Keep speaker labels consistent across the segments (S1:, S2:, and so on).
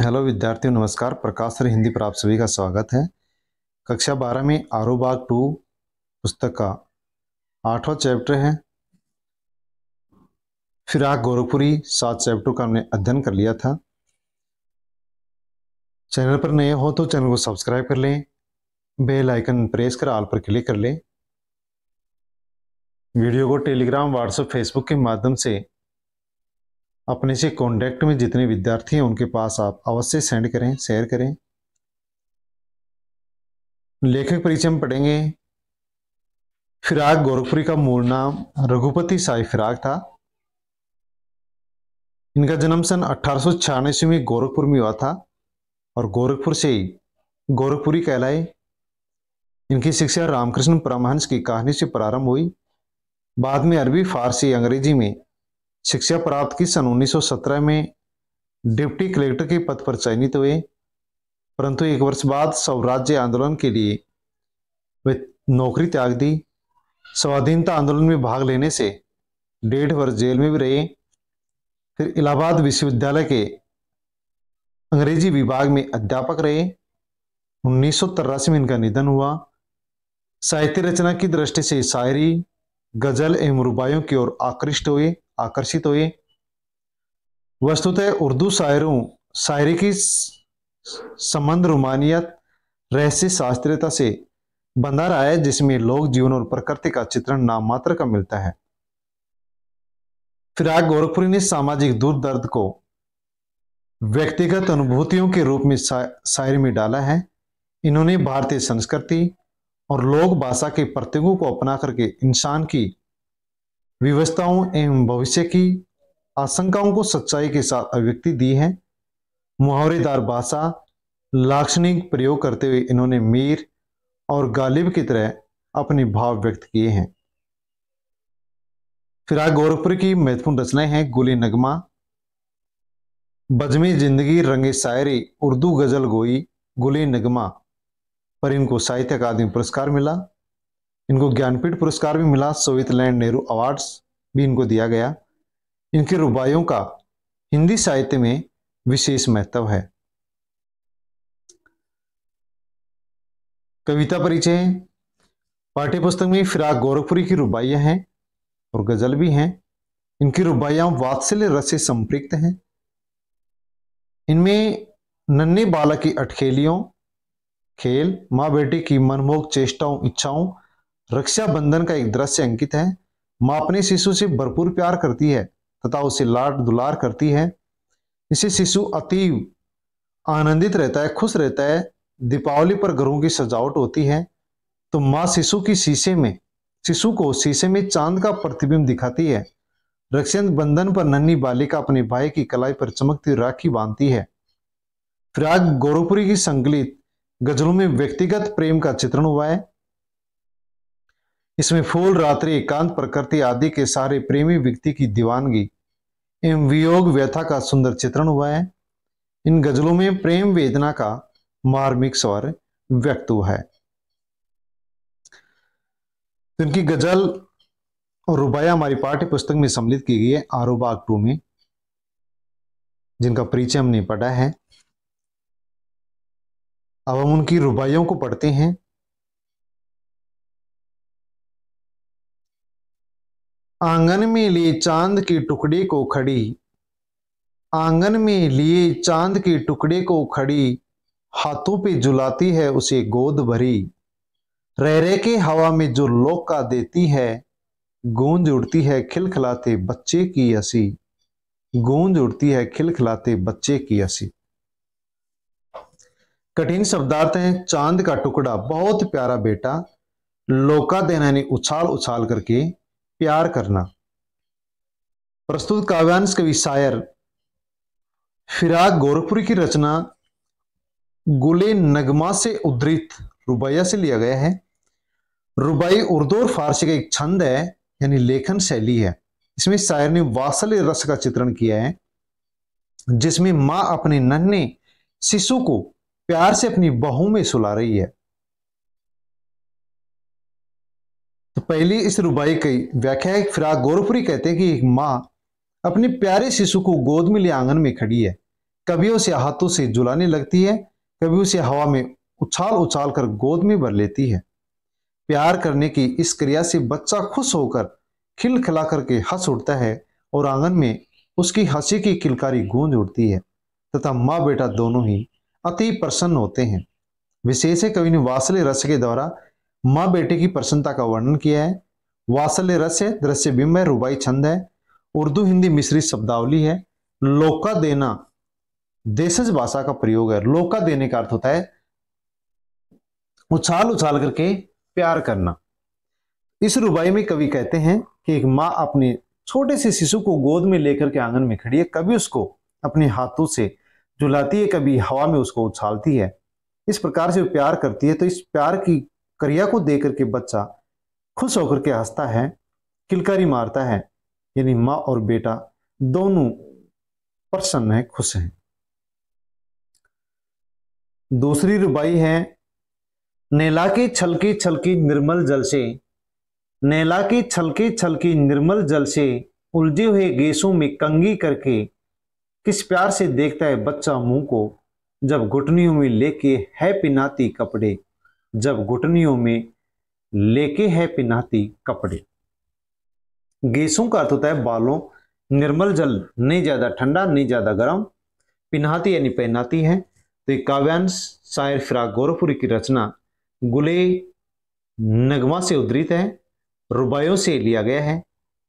S1: hello विद्यार्थियों नमस्कार प्रकाश sir Hindi पर आप सभी का स्वागत है कक्षा बारह में आरोबाग बाग टू पुस्तक का आठवां चैप्टर है फिराक गोरखपुरी सात चैप्टर का हमने अध्ययन कर लिया था चैनल पर नए हो तो चैनल को सब्सक्राइब कर लें बेल आइकन प्रेस कर आल पर क्लिक कर लें वीडियो को टेलीग्राम व्हाट्सएप फेसबुक के माध्यम से अपने से कॉन्टैक्ट में जितने विद्यार्थी हैं उनके पास आप अवश्य सेंड करें शेयर करें लेखक परिचय में पढ़ेंगे फिराक गोरखपुरी का मूल नाम रघुपति साई फिराक था इनका जन्म सन अठारह सौ में गोरखपुर में हुआ था और गोरखपुर से ही गोरखपुरी कहलाए इनकी शिक्षा रामकृष्ण परमहंस की कहानी से प्रारंभ हुई बाद में अरबी फारसी अंग्रेजी में शिक्षा प्राप्त की सन 1917 में डिप्टी कलेक्टर के पद पर चयनित हुए परंतु एक वर्ष बाद स्वराज्य आंदोलन के लिए वे नौकरी त्याग दी स्वाधीनता आंदोलन में भाग लेने से डेढ़ वर्ष जेल में भी रहे फिर इलाहाबाद विश्वविद्यालय के अंग्रेजी विभाग में अध्यापक रहे उन्नीस में इनका निधन हुआ साहित्य रचना की दृष्टि से शायरी गजल एवं रुबाइयों की ओर आकृष्ट हुए आकर्षित हुए वस्तुतः उर्दू शायरों शायरी की संबंध रोमानियत रहस्य शास्त्रीयता से बंधा रहा है जिसमें लोक जीवन और प्रकृति का चित्रण नाम मात्र का मिलता है फिराग गोरखपुरी ने सामाजिक दूर दर्द को व्यक्तिगत अनुभूतियों के रूप में शायरी में डाला है इन्होंने भारतीय संस्कृति और लोक भाषा के प्रतीकों को अपना करके इंसान की विवस्थाओं एवं भविष्य की आशंकाओं को सच्चाई के साथ अभिव्यक्ति दी है मुहावरेदार भाषा लाक्षणिक प्रयोग करते हुए इन्होंने मीर और गालिब की तरह अपने भाव व्यक्त किए हैं फिराग गोरखपुर की महत्वपूर्ण रचनाएं हैं गुली नगमा बजमी जिंदगी रंगे शायरी उर्दू गजल गोई गुली नगमा पर इनको साहित्य अकादमी पुरस्कार मिला इनको ज्ञानपीठ पुरस्कार भी मिला लैंड नेहरू अवार्ड्स भी इनको दिया गया इनके रुबायों का हिंदी साहित्य में विशेष महत्व है कविता परिचय पाठ्यपुस्तक में फिराक गोरखपुरी की रुबाइयाँ हैं और गजल भी हैं इनकी रुबाइयाँ वात्सल्य रस से संपृक्त हैं इनमें नन्हे बालक की अटखेलियों खेल माँ बेटे की मनमोहक चेष्टाओं इच्छाओं रक्षाबंधन का एक दृश्य अंकित है माँ अपने शिशु से भरपूर प्यार करती है तथा उसे लाड दुलार करती है इसे शिशु अतीव आनंदित रहता है खुश रहता है दीपावली पर घरों की सजावट होती है तो माँ शिशु की शीशे में शिशु को शीशे में चांद का प्रतिबिंब दिखाती है रक्षा बंधन पर नन्ही बालिका अपने भाई की कलाई पर चमकती राखी बांधती है प्रयाग गोरखपुरी की संकलित गजलों में व्यक्तिगत प्रेम का चित्रण हुआ है इसमें फूल रात्रि एकांत प्रकृति आदि के सारे प्रेमी व्यक्ति की दीवानगी एवं वियोग व्यथा का सुंदर चित्रण हुआ है इन गजलों में प्रेम वेदना का मार्मिक स्वर व्यक्त हुआ है तो इनकी गजल और रुबाया हमारी पाठ्य पुस्तक में सम्मिलित की गई है आरोबाग टू में जिनका परिचय हमने पढ़ा है अब हम उनकी रुबाइयों को पढ़ते हैं आंगन में लिए चांद के टुकड़े को खड़ी आंगन में लिए चांद के टुकड़े को खड़ी हाथों पे जुलाती है उसे गोद भरी रह रह के हवा में जो लोका देती है गूंज उड़ती है खिलखिलाते बच्चे की हंसी गूंज उड़ती है खिलखिलाते बच्चे की हंसी कठिन शब्दार्थ है चांद का टुकड़ा बहुत प्यारा बेटा लोका देना ने उछाल उछाल करके प्यार करना प्रस्तुत काव्यांश कवि शायर फिराक गोरखपुरी की रचना गुले नगमा से उद्धृत रुबैया से लिया गया है रुबाई उर्दू और फारसी का एक छंद है यानी लेखन शैली है इसमें शायर ने वासल रस का चित्रण किया है जिसमें माँ अपने नन्हे शिशु को प्यार से अपनी बहू में सुला रही है तो पहली इस रुबाई की व्याख्या फिराक गोरखपुरी कहते हैं कि एक माँ अपने प्यारे शिशु को गोद में ले आंगन में खड़ी है कभी उसे हाथों से जुलाने लगती है कभी उसे हवा में उछाल उछाल कर गोद में भर लेती है प्यार करने की इस क्रिया से बच्चा खुश होकर खिल खिला करके हंस उठता है और आंगन में उसकी हंसी की किलकारी गूंज उठती है तथा माँ बेटा दोनों ही अति प्रसन्न होते हैं विशेष कवि ने वासले रस के द्वारा माँ बेटे की प्रसन्नता का वर्णन किया है वासल्य रस है दृश्य बिंब है रुबाई छंद है उर्दू हिंदी मिश्रित शब्दावली है लोका देना देशज भाषा का प्रयोग है लोका देने का अर्थ होता है उछाल उछाल करके प्यार करना इस रुबाई में कवि कहते हैं कि एक माँ अपने छोटे से शिशु को गोद में लेकर के आंगन में खड़ी है कभी उसको अपने हाथों से झुलाती है कभी हवा में उसको उछालती है इस प्रकार से वो प्यार करती है तो इस प्यार की क्रिया को देख करके बच्चा खुश होकर के हंसता है किलकारी मारता है यानी माँ और बेटा दोनों प्रसन्न है खुश हैं दूसरी रुबाई है की छलकी छलकी निर्मल जल से की छलकी छलकी निर्मल जल से उलझे हुए गेसों में कंगी करके किस प्यार से देखता है बच्चा मुंह को जब घुटनियों में लेके है पिनाती कपड़े जब घुटनियों में लेके है पिनाती कपड़े गेसों का अर्थ होता है बालों निर्मल जल नहीं ज्यादा ठंडा नहीं ज्यादा गर्म पिनाती यानी पहनाती है तो काव्यांश शायर फिराक गोरखपुरी की रचना गुले नगमा से उद्धृत है रुबायों से लिया गया है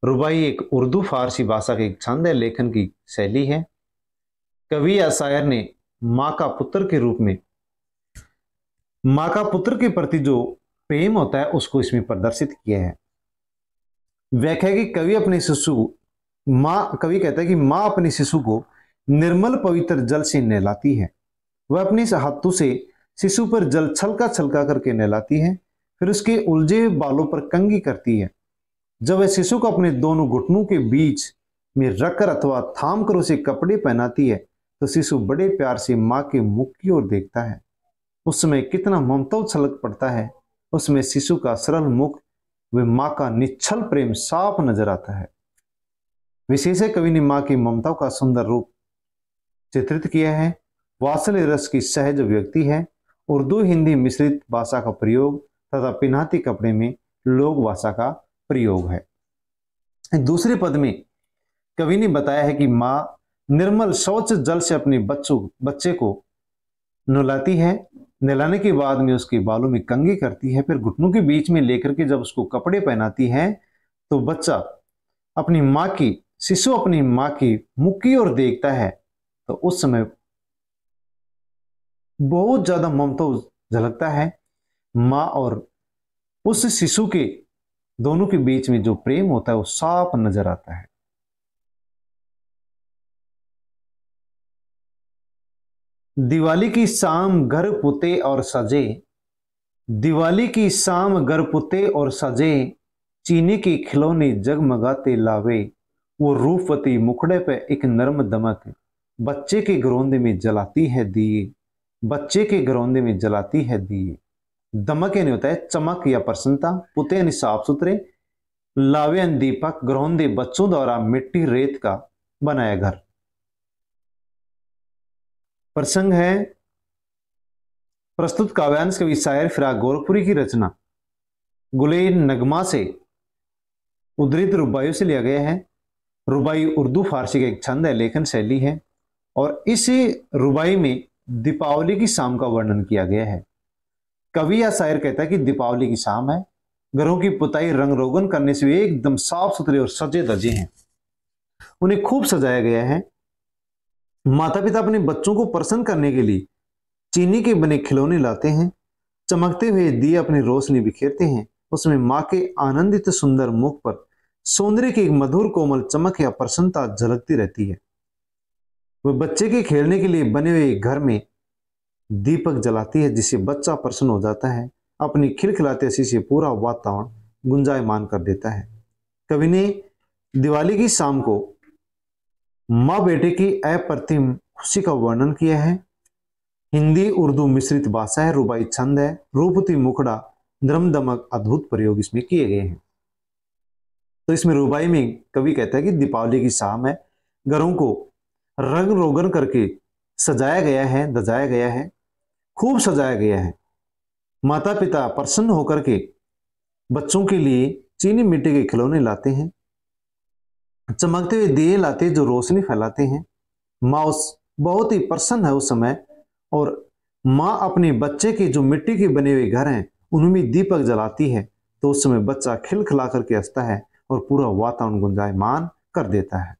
S1: रुबाई एक उर्दू फारसी भाषा की छंद है लेखन की शैली है कवि या शायर ने माँ का पुत्र के रूप में माँ का पुत्र के प्रति जो प्रेम होता है उसको इसमें प्रदर्शित किया है व्याख्या की कवि अपने शिशु माँ कवि कहता है कि माँ अपने शिशु को निर्मल पवित्र जल से नहलाती है वह अपने हाथों से शिशु पर जल छलका छलका करके नहलाती है फिर उसके उलझे बालों पर कंगी करती है जब वह शिशु को अपने दोनों घुटनों के बीच में रखकर अथवा थाम कर उसे कपड़े पहनाती है तो शिशु बड़े प्यार से माँ के मुख की ओर देखता है उसमें कितना ममता छलक पड़ता है उसमें शिशु का सरल मुख वे माँ का निश्छल प्रेम साफ नजर आता है विशेष कवि ने माँ की ममता का सुंदर रूप चित्रित किया है वात्सल्य रस की सहज व्यक्ति है उर्दू हिंदी मिश्रित भाषा का प्रयोग तथा पिनाती कपड़े में लोक भाषा का प्रयोग है दूसरे पद में कवि ने बताया है कि माँ निर्मल शौच जल से अपने बच्चों बच्चे को नुलाती है नहलाने के बाद में उसके बालों में कंघी करती है फिर घुटनों के बीच में लेकर के जब उसको कपड़े पहनाती है तो बच्चा अपनी माँ की शिशु अपनी माँ की मुख की ओर देखता है तो उस समय बहुत ज्यादा ममता झलकता है माँ और उस शिशु के दोनों के बीच में जो प्रेम होता है वो साफ नजर आता है दिवाली की शाम घर पुते और सजे दिवाली की शाम घर पुते और सजे चीनी के खिलौने जगमगाते लावे वो रूपवती मुखड़े पे एक नरम दमक बच्चे के ग्रौंदे में जलाती है दिए बच्चे के ग्रौंदे में जलाती है दिए दमक यानी होता है चमक या प्रसन्नता पुते यानी साफ सुथरे लावे दीपक ग्रौंदे बच्चों द्वारा मिट्टी रेत का बनाया घर प्रसंग है प्रस्तुत काव्यांश कवि शायर फिराग गोरखपुरी की रचना गुले नगमा से उदृत रुबाइयों से लिया गया है रुबाई उर्दू फारसी का एक छंद है लेखन शैली है और इस रुबाई में दीपावली की शाम का वर्णन किया गया है कवि या शायर कहता है कि दीपावली की शाम है घरों की पुताई रंग रोगन करने से एकदम साफ सुथरे और सजे दजे हैं उन्हें खूब सजाया गया है माता पिता अपने बच्चों को प्रसन्न करने के लिए चीनी के बने खिलौने लाते हैं चमकते हुए दिए अपनी रोशनी बिखेरते हैं उसमें माँ के आनंदित सुंदर मुख पर सौंदर्य की एक मधुर कोमल चमक या प्रसन्नता झलकती रहती है वह बच्चे के खेलने के लिए बने हुए घर में दीपक जलाती है जिससे बच्चा प्रसन्न हो जाता है अपनी खिलखिलाते हसी से पूरा वातावरण गुंजायमान कर देता है कवि ने दिवाली की शाम को माँ बेटे की अप्रतिम खुशी का वर्णन किया है हिंदी उर्दू मिश्रित भाषा है रुबाई छंद है रूपती मुखड़ा दमक अद्भुत प्रयोग इसमें किए गए हैं तो इसमें रुबाई में कवि कहता है कि दीपावली की शाम है घरों को रंग रोगन करके सजाया गया है दजाया गया है खूब सजाया गया है माता पिता प्रसन्न होकर के बच्चों के लिए चीनी मिट्टी के खिलौने लाते हैं चमकते हुए दिए लाते जो रोशनी फैलाते हैं माउस बहुत ही प्रसन्न है उस समय और माँ अपने बच्चे के जो मिट्टी के बने हुए घर हैं उनमें दीपक जलाती है तो उस समय बच्चा खिलखिला करके हंसता है और पूरा वातावरण गुंजायमान कर देता है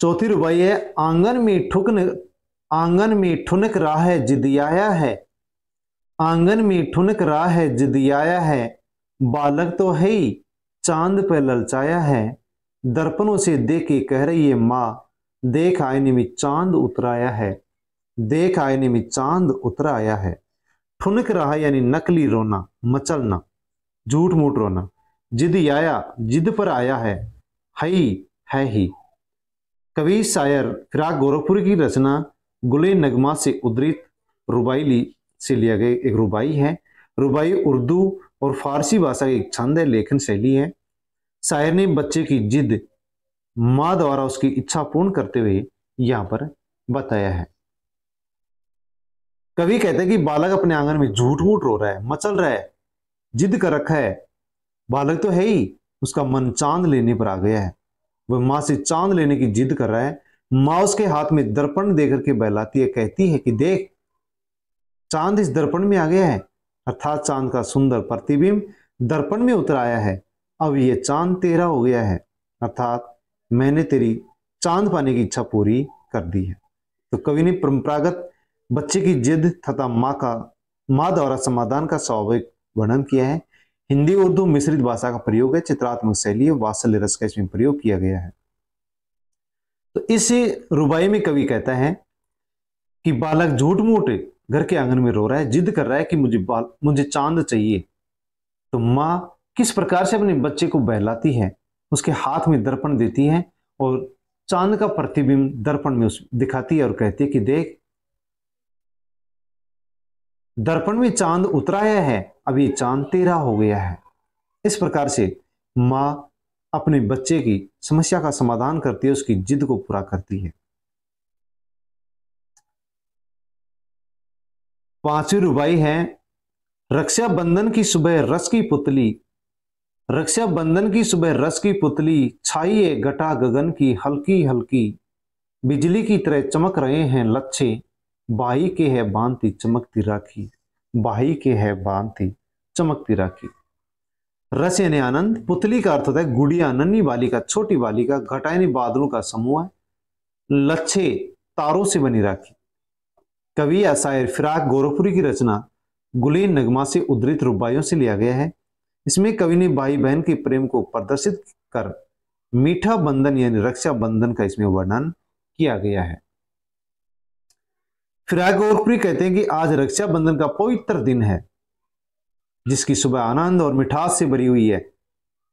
S1: चौथी रुपये है आंगन में ठुकन आंगन में ठुनक रहा है जिदियाया है आंगन में ठुनक रहा है जिदियाया है बालक तो है ही चांद पर ललचाया है दर्पणों से देख के कह रही है माँ देख आईने में चांद उतराया है देख आईने में चांद उतरा आया है ठुनक रहा यानी नकली रोना मचलना झूठ मूठ रोना जिद आया जिद पर आया है हई है ही कवि शायर फिराक गोरखपुर की रचना गुले नगमा से उदृत रुबाई ली से लिया गया एक रुबाई है रुबाई उर्दू और फारसी भाषा की एक छंद है लेखन शैली है शायर ने बच्चे की जिद माँ द्वारा उसकी इच्छा पूर्ण करते हुए यहाँ पर बताया है कवि कहते हैं कि बालक अपने आंगन में झूठ मूठ रो रहा है मचल रहा है जिद कर रखा है बालक तो है ही उसका मन चांद लेने पर आ गया है वह माँ से चांद लेने की जिद कर रहा है माँ उसके हाथ में दर्पण देकर के बहलाती है कहती है कि देख चांद इस दर्पण में आ गया है अर्थात चांद का सुंदर प्रतिबिंब दर्पण में उतर आया है अब ये चांद तेरा हो गया है अर्थात मैंने तेरी चांद पाने की इच्छा पूरी कर दी है तो कवि ने परंपरागत बच्चे की जिद तथा माँ का माँ द्वारा समाधान का स्वाभाविक वर्णन किया है हिंदी उर्दू मिश्रित भाषा का प्रयोग है चित्रात्मक शैली वात्सल्य रस का इसमें प्रयोग किया गया है तो इस रुबाई में कवि कहता है कि बालक झूठ मूठ घर के आंगन में रो रहा है जिद कर रहा है कि मुझे बाल मुझे चांद चाहिए तो माँ किस प्रकार से अपने बच्चे को बहलाती है उसके हाथ में दर्पण देती है और चांद का प्रतिबिंब दर्पण में उस दिखाती है और कहती है कि देख दर्पण में चांद उतराया है अब ये चांद तेरा हो गया है इस प्रकार से माँ अपने बच्चे की समस्या का समाधान करती है उसकी जिद को पूरा करती है पांचवी रुबाई है रक्षाबंधन की सुबह रस की पुतली रक्षाबंधन की सुबह रस की पुतली छाई है घटा गगन की हल्की हल्की बिजली की तरह चमक रहे हैं लच्छे बाही के है बांती चमकती राखी बाही के है बांती चमकती राखी रस यानी आनंद पुतली का अर्थ होता है गुड़िया बाली बालिका छोटी बालिका घटा यानी बादलों का समूह है लच्छे तारों से बनी राखी कवि या शायर फिराक गोरखपुरी की रचना गुलीन नगमा से उद्धृत रुबाइयों से लिया गया है इसमें कवि ने भाई बहन के प्रेम को प्रदर्शित कर मीठा बंधन यानी रक्षा बंधन का इसमें वर्णन किया गया है फिराक गोरखपुरी कहते हैं कि आज रक्षाबंधन का पवित्र दिन है जिसकी सुबह आनंद और मिठास से भरी हुई है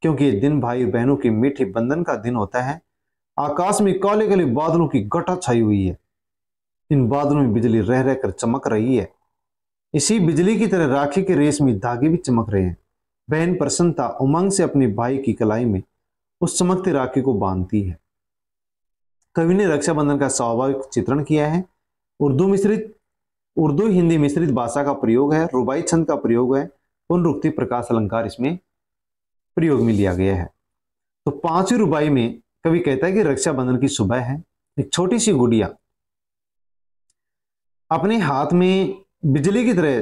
S1: क्योंकि ये दिन भाई बहनों के मीठे बंधन का दिन होता है आकाश में काले काले बादलों की गटा छाई हुई है इन बादलों में बिजली रह रहकर चमक रही है इसी बिजली की तरह राखी के रेशमी धागे भी चमक रहे हैं बहन प्रसन्नता उमंग से अपने भाई की कलाई में उस चमकते राखी को बांधती है कवि ने रक्षाबंधन का स्वाभाविक चित्रण किया है उर्दू मिश्रित उर्दू हिंदी मिश्रित भाषा का प्रयोग है रुबाई छंद का प्रयोग है पुनरुक्ति प्रकाश अलंकार इसमें प्रयोग में लिया गया है तो पांचवी रुबाई में कवि कहता है कि रक्षाबंधन की सुबह है एक छोटी सी गुड़िया अपने हाथ में बिजली की तरह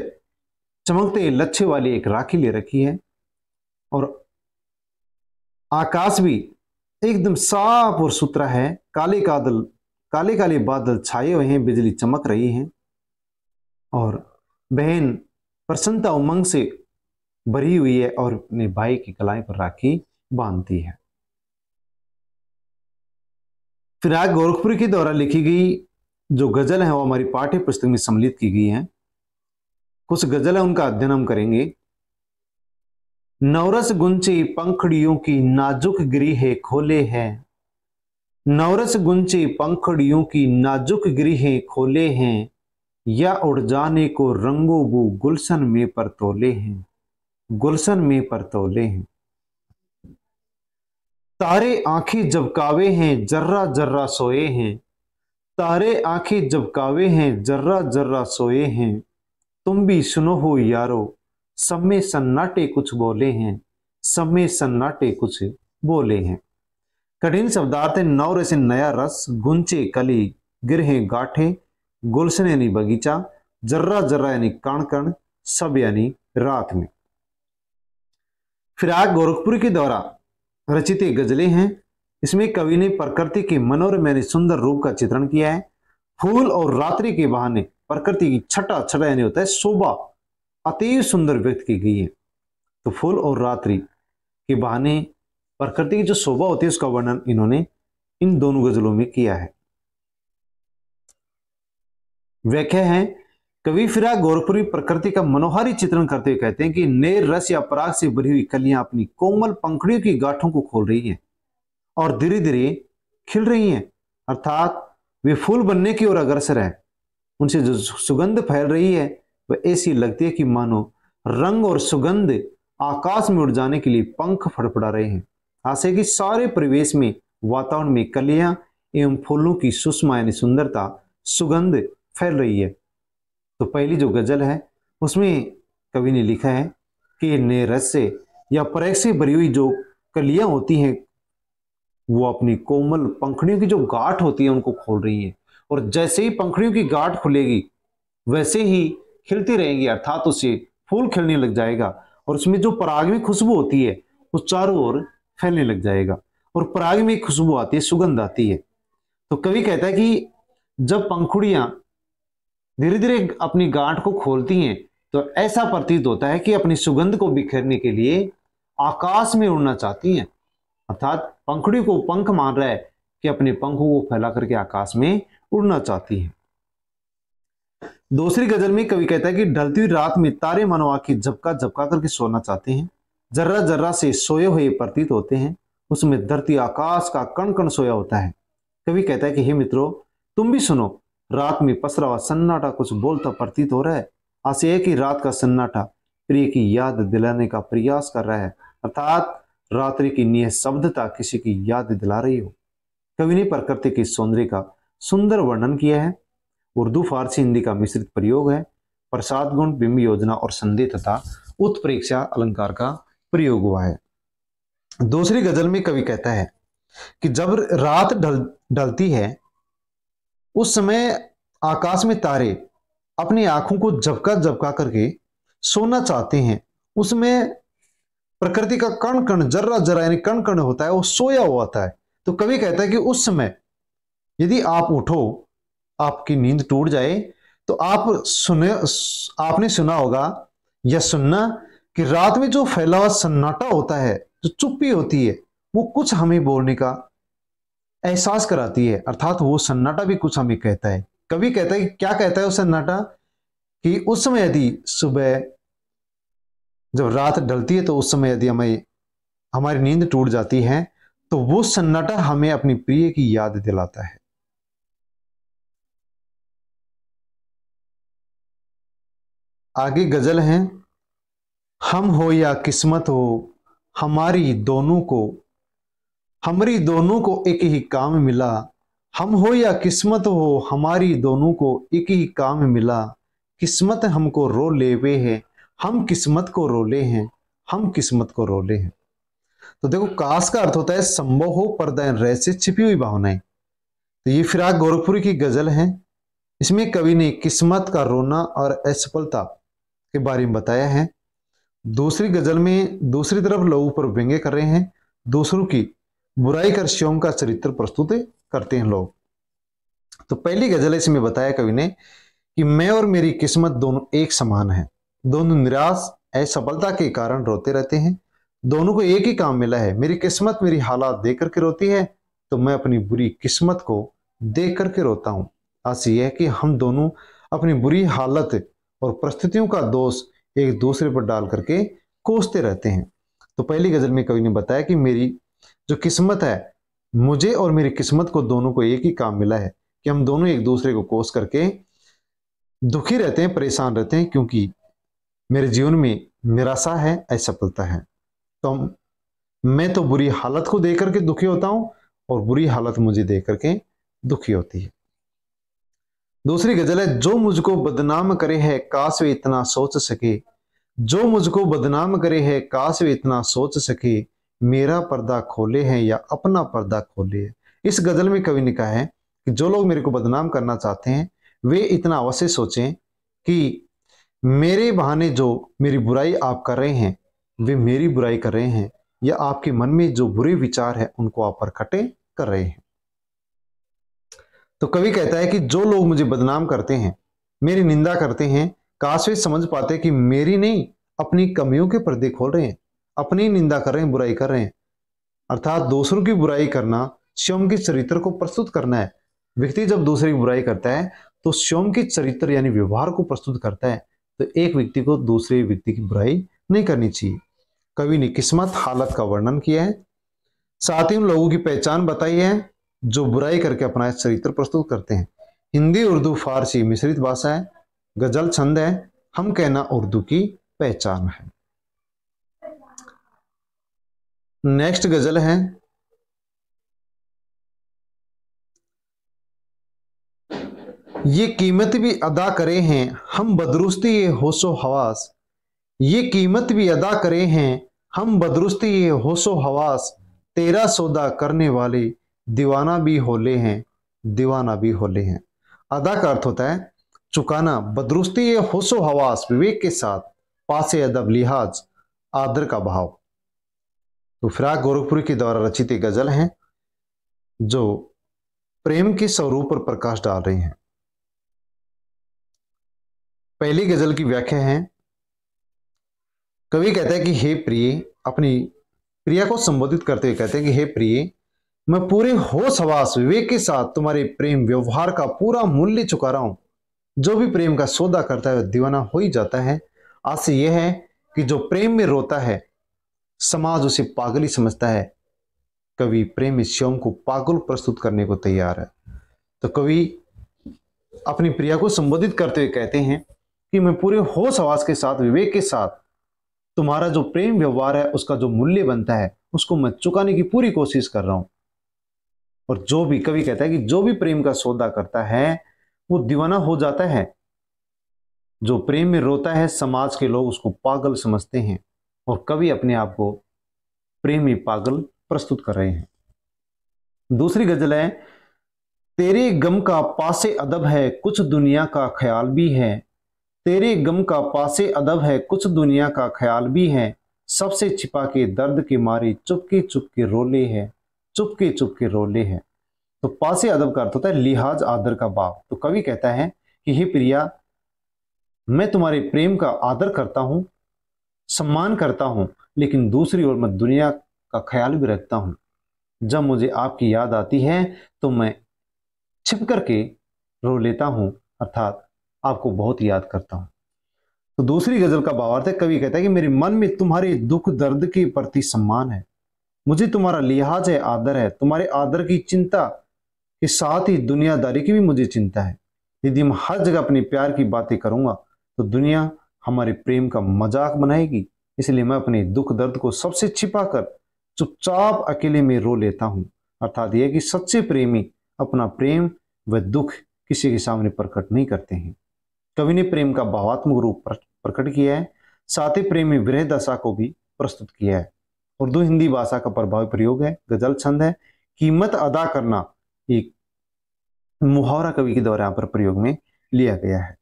S1: चमकते लच्छे वाली एक राखी ले रखी है और आकाश भी एकदम साफ और सुथरा है काले कादल काले काले बादल छाए हुए हैं बिजली चमक रही है और बहन प्रसन्नता उमंग से भरी हुई है और अपने भाई की कलाई पर राखी बांधती है फिराग गोरखपुर के द्वारा लिखी गई जो गज़ल है वो हमारी पाठ्य पुस्तक में सम्मिलित की गई है कुछ गज़ल है उनका अध्ययन हम करेंगे नवरस गुंचे पंखड़ियों की नाजुक गृह खोले हैं नवरस गुंचे पंखड़ियों की नाजुक गृह खोले हैं या उड़ जाने को रंगो वो गुलशन में परतोले हैं गुलशन में परतोले हैं तारे आंखें कावे हैं जर्रा जर्रा सोए हैं तारे आंखें जबकावे हैं जर्रा जर्रा सोए हैं तुम भी सुनो हो यारो सब में सन्नाटे कुछ बोले हैं सब में सन्नाटे कुछ बोले हैं कठिन शब्दार्थ नौ से नया रस गुंचे कली गिरहे गाठे गुलशन यानी बगीचा जर्रा जर्रा यानी कण कण सब यानी रात में फिराक गोरखपुर के द्वारा रचित गजलें हैं इसमें कवि ने प्रकृति के मनोरम यानी सुंदर रूप का चित्रण किया है फूल और रात्रि के बहाने प्रकृति की छटा छटा यानी होता है शोभा अतीव सुंदर व्यक्त की गई है तो फूल और रात्रि के बहाने प्रकृति की जो शोभा होती है उसका वर्णन इन्होंने इन दोनों गजलों में किया है व्याख्या है कवि फिराग गोरखपुरी प्रकृति का मनोहारी चित्रण करते हुए कहते हैं कि नेर रस या पराग से भरी हुई कलियां अपनी कोमल पंखड़ियों की गांठों को खोल रही है और धीरे धीरे खिल रही हैं अर्थात वे फूल बनने की ओर अग्रसर है उनसे जो सुगंध फैल रही है वह ऐसी लगती है कि मानो रंग और सुगंध आकाश में उड़ जाने के लिए पंख फड़फड़ा रहे हैं आशय की सारे परिवेश में वातावरण में कलियां एवं फूलों की सुषमा यानी सुंदरता सुगंध फैल रही है तो पहली जो गजल है उसमें कवि ने लिखा है कि नए से या प्रेग से भरी हुई जो कलियां होती हैं वो अपनी कोमल पंखड़ियों की जो गाठ होती है उनको खोल रही है और जैसे ही पंखड़ियों की गांठ खुलेगी वैसे ही खिलती रहेंगी अर्थात उसे फूल खिलने लग जाएगा और उसमें जो पराग में खुशबू होती है वो चारों ओर फैलने लग जाएगा और पराग में खुशबू आती है सुगंध आती है तो कवि कहता है कि जब पंखुड़ियां धीरे धीरे अपनी गांठ को खोलती हैं तो ऐसा प्रतीत होता है कि अपनी सुगंध को बिखेरने के लिए आकाश में उड़ना चाहती हैं अर्थात पंखड़ी को पंख मान रहा है कि अपने पंखों को फैला करके आकाश में उड़ना चाहती है दूसरी गजल में कवि कहता है कि ढलती हुई रात में तारे मनवा के झपका झपका करके सोना चाहते हैं जर्रा जर्रा से सोए हुए प्रतीत होते हैं उसमें धरती आकाश का कण कण सोया होता है कवि कहता है कि हे मित्रों तुम भी सुनो रात में पसरा हुआ सन्नाटा कुछ बोलता प्रतीत हो रहा है आशय है कि रात का सन्नाटा प्रिय की याद दिलाने का प्रयास कर रहा है अर्थात रात्रि की नीह शब्दता किसी की याद दिला रही हो कवि ने प्रकृति के सौंदर्य का सुंदर वर्णन किया है उर्दू फारसी हिंदी का मिश्रित प्रयोग है प्रसाद गुण बिंब योजना और संधि तथा उत्प्रेक्षा अलंकार का प्रयोग हुआ है दूसरी गजल में कवि कहता है कि जब रात ढल ढलती है उस समय आकाश में तारे अपनी आंखों को झपका झपका करके सोना चाहते हैं उसमें प्रकृति का कण कण जर्रा जर्रा यानी कण कण होता है वो सोया हुआ होता है तो कवि कहता है कि उस समय यदि आप उठो आपकी नींद टूट जाए तो आप सुने आपने सुना होगा या सुनना कि रात में जो फैला हुआ सन्नाटा होता है जो चुप्पी होती है वो कुछ हमें बोलने का एहसास कराती है अर्थात वो सन्नाटा भी कुछ हमें कहता है कवि कहता है क्या कहता है वो सन्नाटा कि उस समय यदि सुबह जब रात ढलती है तो उस समय यदि हमें हमारी नींद टूट जाती है तो वो सन्नाटा हमें अपनी प्रिय की याद दिलाता है आगे गजल है हम हो या किस्मत हो हमारी दोनों को हमारी दोनों को एक ही काम मिला हम हो या किस्मत हो हमारी दोनों को एक ही काम मिला किस्मत हमको रो लेवे है हम किस्मत को रोले हैं हम किस्मत को रोले हैं तो देखो कास का अर्थ होता है संभव हो पर रह से छिपी हुई भावनाएं तो ये फिराक गोरखपुरी की गजल है इसमें कवि ने किस्मत का रोना और असफलता के बारे में बताया है दूसरी गजल में दूसरी तरफ लोगों पर व्यंग्य कर रहे हैं दूसरों की बुराई कर श्योम का चरित्र प्रस्तुत करते हैं लोग तो पहली गजल इसमें बताया कवि ने कि मैं और मेरी किस्मत दोनों एक समान है दोनों निराश असफलता के कारण रोते रहते हैं दोनों को एक ही काम मिला है मेरी किस्मत मेरी हालात देख करके रोती है तो मैं अपनी बुरी किस्मत को देख करके रोता हूँ आज यह है कि हम दोनों अपनी बुरी हालत और परिस्थितियों का दोष एक दूसरे पर डाल करके कोसते रहते हैं तो पहली गज़ल में कवि ने बताया कि मेरी जो किस्मत है मुझे और मेरी किस्मत को दोनों को एक ही काम मिला है कि हम दोनों एक दूसरे को कोस करके दुखी रहते हैं परेशान रहते हैं क्योंकि मेरे जीवन में निराशा है असफलता है तो मैं तो बुरी हालत को देख करके दुखी होता हूं और बुरी हालत मुझे देख करके दुखी होती है दूसरी गजल है जो मुझको बदनाम करे है काश वे इतना सोच सके जो मुझको बदनाम करे है काश वे इतना सोच सके मेरा पर्दा खोले है या अपना पर्दा खोले है इस गजल में कवि ने कहा है कि जो लोग मेरे को बदनाम करना चाहते हैं वे इतना अवश्य सोचें कि मेरे बहाने जो मेरी बुराई आप कर रहे हैं वे मेरी बुराई कर रहे हैं या आपके मन में जो बुरे विचार हैं उनको आप प्रकटे कर रहे हैं तो कवि कहता है कि जो लोग मुझे बदनाम करते हैं मेरी निंदा करते हैं काश वे समझ पाते कि मेरी नहीं अपनी कमियों के पर्दे खोल रहे हैं अपनी निंदा कर रहे हैं बुराई कर रहे हैं अर्थात दूसरों की बुराई करना स्वयं के चरित्र को प्रस्तुत करना है व्यक्ति जब दूसरे की बुराई करता है तो स्वयं के चरित्र यानी व्यवहार को प्रस्तुत करता है तो एक व्यक्ति को दूसरे व्यक्ति की बुराई नहीं करनी चाहिए कवि ने किस्मत हालत का वर्णन किया है साथ ही उन लोगों की पहचान बताई है जो बुराई करके अपना चरित्र प्रस्तुत करते हैं हिंदी उर्दू फारसी मिश्रित भाषा है गजल छंद है हम कहना उर्दू की पहचान है नेक्स्ट गजल है ये कीमत भी अदा करे हैं हम बदरुस्ती ये होशो हवास ये कीमत भी अदा करे हैं हम बदरुस्ती ये होशो हवास तेरा सौदा करने वाले दीवाना भी होले हैं दीवाना भी होले हैं अदा का अर्थ होता है चुकाना बदरुस्ती ये होशो हवास विवेक के साथ पास अदब लिहाज आदर का भाव तो फिराक गोरखपुरी के द्वारा रचित गजल हैं जो प्रेम के स्वरूप पर प्रकाश डाल रही हैं पहली गजल की व्याख्या है कवि कहता है कि हे प्रिय अपनी प्रिया को संबोधित करते हुए कहते हैं कि हे प्रिय मैं पूरे होश हवास विवेक के साथ तुम्हारे प्रेम व्यवहार का पूरा मूल्य चुका रहा हूं जो भी प्रेम का सौदा करता है दीवाना हो ही जाता है आशय यह है कि जो प्रेम में रोता है समाज उसे पागली समझता है कवि प्रेम स्वयं को पागल प्रस्तुत करने को तैयार है तो कवि अपनी प्रिया को संबोधित करते हुए कहते हैं कि मैं पूरे होश आवास के साथ विवेक के साथ तुम्हारा जो प्रेम व्यवहार है उसका जो मूल्य बनता है उसको मैं चुकाने की पूरी कोशिश कर रहा हूं और जो भी कवि कहता है कि जो भी प्रेम का सौदा करता है वो दीवाना हो जाता है जो प्रेम में रोता है समाज के लोग उसको पागल समझते हैं और कवि अपने आप को प्रेमी पागल प्रस्तुत कर रहे हैं दूसरी गजल है तेरे गम का पासे अदब है कुछ दुनिया का ख्याल भी है तेरे गम का पासे अदब है कुछ दुनिया का ख्याल भी है सबसे छिपा के दर्द के मारे चुपके चुपके रोले है चुपके चुपके रोले है तो पासे अदब का अर्थ होता है लिहाज आदर का बाप तो कवि कहता है कि हे प्रिया मैं तुम्हारे प्रेम का आदर करता हूँ सम्मान करता हूँ लेकिन दूसरी ओर मैं दुनिया का ख्याल भी रखता हूं जब मुझे आपकी याद आती है तो मैं छिप करके रो लेता हूँ अर्थात आपको बहुत याद करता हूँ तो दूसरी गजल का भावार्थ है कवि कहता है कि मेरे मन में तुम्हारे दुख दर्द के प्रति सम्मान है मुझे तुम्हारा लिहाज है आदर है तुम्हारे आदर की चिंता के साथ ही दुनियादारी की भी मुझे चिंता है यदि मैं हर जगह अपने प्यार की बातें करूंगा तो दुनिया हमारे प्रेम का मजाक बनाएगी इसलिए मैं अपने दुख दर्द को सबसे छिपा कर चुपचाप अकेले में रो लेता हूँ अर्थात यह कि सच्चे प्रेमी अपना प्रेम व दुख किसी के सामने प्रकट नहीं करते हैं कवि ने प्रेम का भावात्मक रूप प्रकट किया है साथ ही प्रेमी विरह दशा को भी प्रस्तुत किया है उर्दू हिंदी भाषा का प्रभावी प्रयोग है गजल छंद है कीमत अदा करना एक मुहावरा कवि के द्वारा यहाँ पर प्रयोग में लिया गया है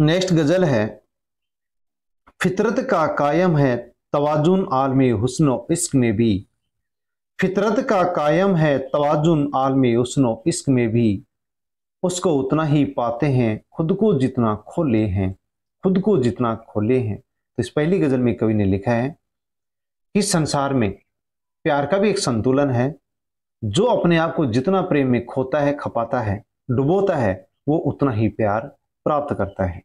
S1: नेक्स्ट गजल है फितरत का कायम है तवाजुन आलम हुसन इश्क में भी फितरत का कायम है तवाजुन आलम हुसन इश्क में भी उसको उतना ही पाते हैं खुद को जितना खोले हैं खुद को जितना खोले हैं तो इस पहली गजल में कवि ने लिखा है कि संसार में प्यार का भी एक संतुलन है जो अपने आप को जितना प्रेम में खोता है खपाता है डुबोता है वो उतना ही प्यार प्राप्त करता है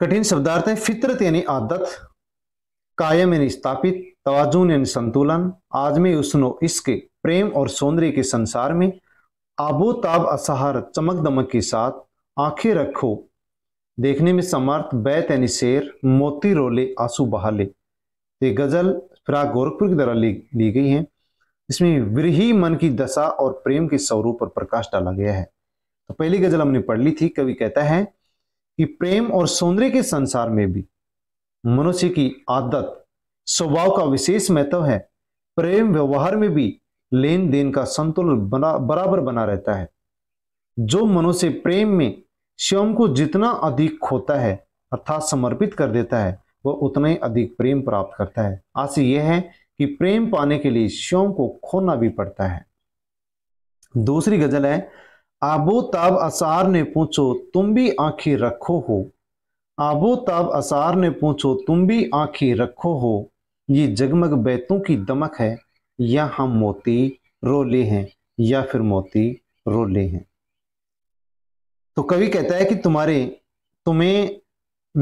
S1: कठिन शब्दार्थ है फितरत यानी आदत कायम यानी स्थापित तवाजुन यानी संतुलन आज में उसनो इसके प्रेम और सौंदर्य के संसार में आबोताब असहार चमक दमक के साथ आंखें रखो देखने में समर्थ बैतनी शेर मोती रोले आंसू बहाले ये गज़ल फिराक गोरखपुर की द्वारा ली, ली गई है इसमें विरही मन की दशा और प्रेम के स्वरूप पर प्रकाश डाला गया है तो पहली गज़ल हमने पढ़ ली थी कवि कहता है कि प्रेम और सौंदर्य के संसार में भी मनुष्य की आदत स्वभाव का विशेष महत्व है प्रेम व्यवहार में भी लेन देन का संतुलन बना बराबर बना रहता है जो मनुष्य प्रेम में स्वयं को जितना अधिक खोता है अर्थात समर्पित कर देता है वह उतना ही अधिक प्रेम प्राप्त करता है आशय यह है कि प्रेम पाने के लिए स्वयं को खोना भी पड़ता है दूसरी गजल है आबो ताब असार ने पूछो तुम भी आंखें रखो हो आबो ताब असार ने पूछो तुम भी आंखें रखो हो ये जगमग बैतों की दमक है या हम मोती रोले हैं या फिर मोती रोले हैं तो कवि कहता है कि तुम्हारे तुम्हें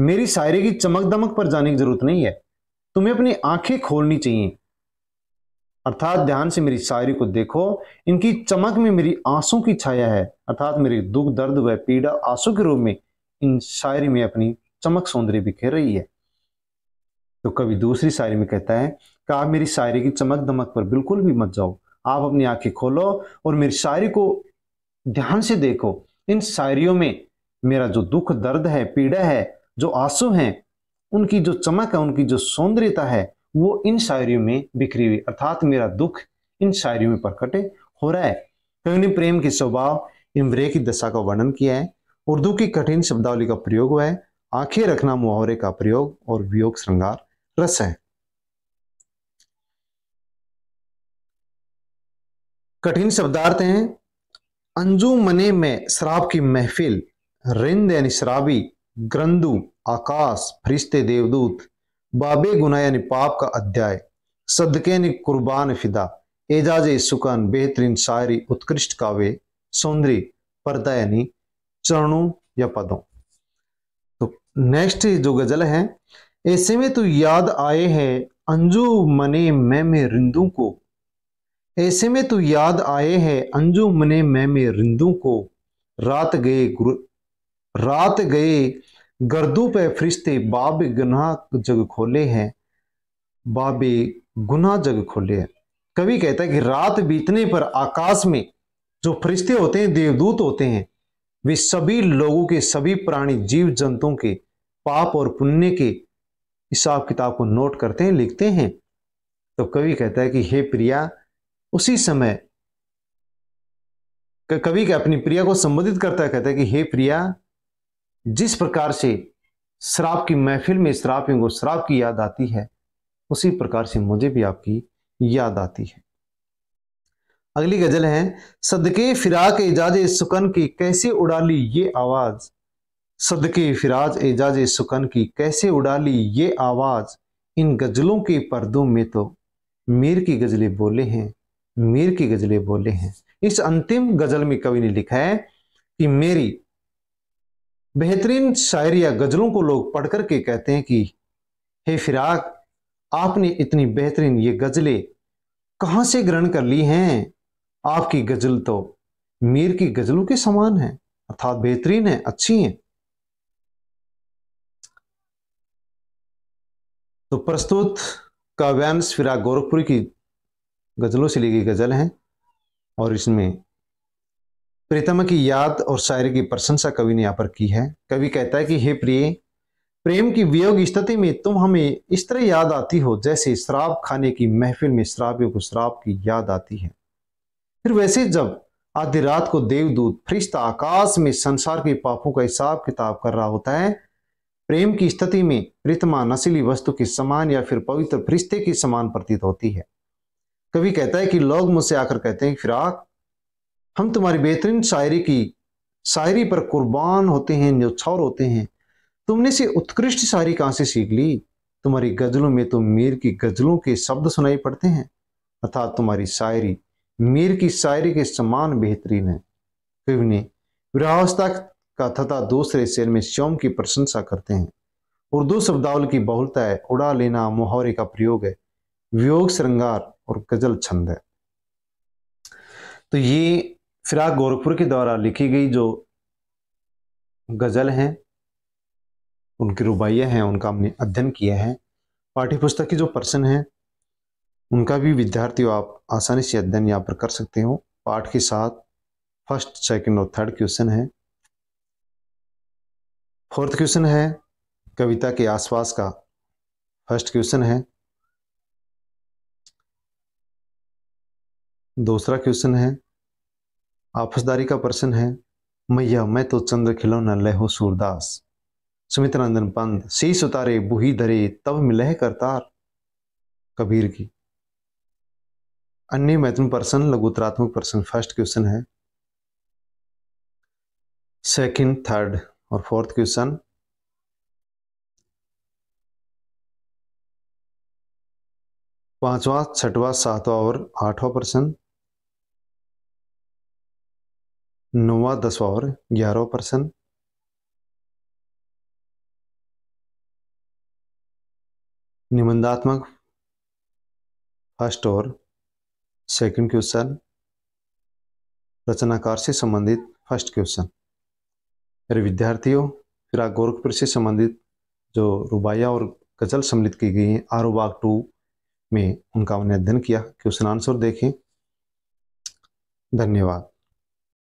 S1: मेरी शायरी की चमक दमक पर जाने की जरूरत नहीं है तुम्हें अपनी आंखें खोलनी चाहिए अर्थात ध्यान से मेरी शायरी को देखो इनकी चमक में मेरी आंसू की छाया है अर्थात मेरे दुख दर्द व पीड़ा आंसू के रूप में इन शायरी में अपनी चमक सौंदर्य बिखेर रही है तो कवि दूसरी शायरी में कहता है कि आप मेरी शायरी की चमक दमक पर बिल्कुल भी मत जाओ आप अपनी आंखें खोलो और मेरी शायरी को ध्यान से देखो इन शायरियों में मेरा जो दुख दर्द है पीड़ा है जो आंसू हैं उनकी जो चमक है उनकी जो सौंदर्यता है वो इन शायरियों में बिखरी हुई अर्थात मेरा दुख इन शायरियों में प्रकट हो रहा है कवि प्रेम के स्वभाव इमरे की दशा का वर्णन किया है उर्दू की कठिन शब्दावली का प्रयोग हुआ है आंखें रखना मुहावरे का प्रयोग और वियोग श्रृंगार रस है कठिन शब्दार्थ हैं मने में शराब की महफिल रिंद यानी शराबी ग्रंदु आकाश फरिश्ते देवदूत बाबे गुना यानी पाप का अध्याय सदके यानी कुर्बान फिदा एजाज सुकन बेहतरीन शायरी उत्कृष्ट काव्य सौंदर्य पर्दा यानी चरणों या पदों तो नेक्स्ट जो गजल है ऐसे में तो याद आए हैं अंजू मने मैं में रिंदू को ऐसे में तो याद आए है अंजुमने मैं में रिंदू को रात गए रात गए गर्दू पे फरिश्ते बाब गुना जग खोले हैं बाबे गुना जग खोले हैं कवि कहता है कि रात बीतने पर आकाश में जो फरिश्ते होते हैं देवदूत होते हैं वे सभी लोगों के सभी प्राणी जीव जंतुओं के पाप और पुण्य के हिसाब किताब को नोट करते हैं लिखते हैं तो कवि कहता है कि हे प्रिया उसी समय कवि के अपनी प्रिया को संबोधित करता है कहता है कि हे प्रिया जिस प्रकार से श्राप की महफिल में श्रापियों को श्राप की याद आती है उसी प्रकार से मुझे भी आपकी याद आती है अगली गजल है सदके फिराक एजाज सुकन की कैसे उड़ा ली ये आवाज सदके फिराज एजाज सुकन की कैसे उड़ा ली ये आवाज इन गजलों के पर्दों में तो मीर की गजलें बोले हैं मीर की गजलें बोले हैं इस अंतिम गजल में कवि ने लिखा है कि मेरी बेहतरीन शायरी या गजलों को लोग पढ़ करके कहते हैं कि हे फिराक आपने इतनी बेहतरीन ये गजलें कहाँ से ग्रहण कर ली हैं आपकी गजल तो मीर की गजलों के समान है अर्थात बेहतरीन है अच्छी है तो प्रस्तुत काव्यांश फिराक गोरखपुरी की गज़लों से ली गई गज़ल हैं और इसमें प्रीतम की याद और शायरी की प्रशंसा कवि ने यहाँ पर की है कवि कहता है कि हे प्रिय प्रेम की वियोग स्थिति में तुम हमें इस तरह याद आती हो जैसे शराब खाने की महफिल में शराबियों को शराब की याद आती है फिर वैसे जब आधी रात को देवदूत फरिश्ता आकाश में संसार के पापों का हिसाब किताब कर रहा होता है प्रेम की स्थिति में प्रतिमा नशीली वस्तु के समान या फिर पवित्र फरिश्ते के समान प्रतीत होती है कभी कहता है कि लोग मुझसे आकर कहते हैं फिराक हम तुम्हारी बेहतरीन शायरी की शायरी पर कुर्बान होते हैं न्योछावर होते हैं तुमने से उत्कृष्ट शायरी कहाँ से सीख ली तुम्हारी गज़लों में तो मीर की गज़लों के शब्द सुनाई पड़ते हैं अर्थात तुम्हारी शायरी मीर की शायरी के समान बेहतरीन है कवि ने विरावस्था का तथा दूसरे शेर में श्योम की प्रशंसा करते हैं उर्दू शब्दावल की बहुलता है उड़ा लेना मुहावरे का प्रयोग है वियोग श्रृंगार और गजल छंद है तो ये फिराक गोरखपुर के द्वारा लिखी गई जो गज़ल हैं उनकी रुबाइया हैं उनका हमने अध्ययन किया है पाठ्यपुस्तक के जो पर्सन हैं उनका भी विद्यार्थी आप आसानी से अध्ययन यहाँ पर कर सकते हो पाठ के साथ फर्स्ट सेकंड और थर्ड क्वेश्चन है फोर्थ क्वेश्चन है कविता के आसपास का फर्स्ट क्वेश्चन है दूसरा क्वेश्चन है आफसदारी का प्रश्न है मैया मैं तो चंद्र खिलौना लहो सूरदास सुमित नंदन पंत सी सुतारे बुही धरे तब मिलह करतार कबीर की अन्य महत्वपूर्ण प्रश्न लघुतरात्मक प्रश्न फर्स्ट क्वेश्चन है सेकंड थर्ड और फोर्थ क्वेश्चन पांचवा छठवा सातवां और आठवां प्रश्न नौवा दसवा और ग्यारहवा प्रश्न निबंधात्मक फर्स्ट और सेकंड क्वेश्चन रचनाकार से संबंधित फर्स्ट क्वेश्चन मेरे विद्यार्थियों फिर आप गोरखपुर से संबंधित जो रुबाया और गजल सम्मिलित की गई हैं आरो बाग टू में उनका उन्हें अध्ययन किया क्वेश्चन आंसर देखें धन्यवाद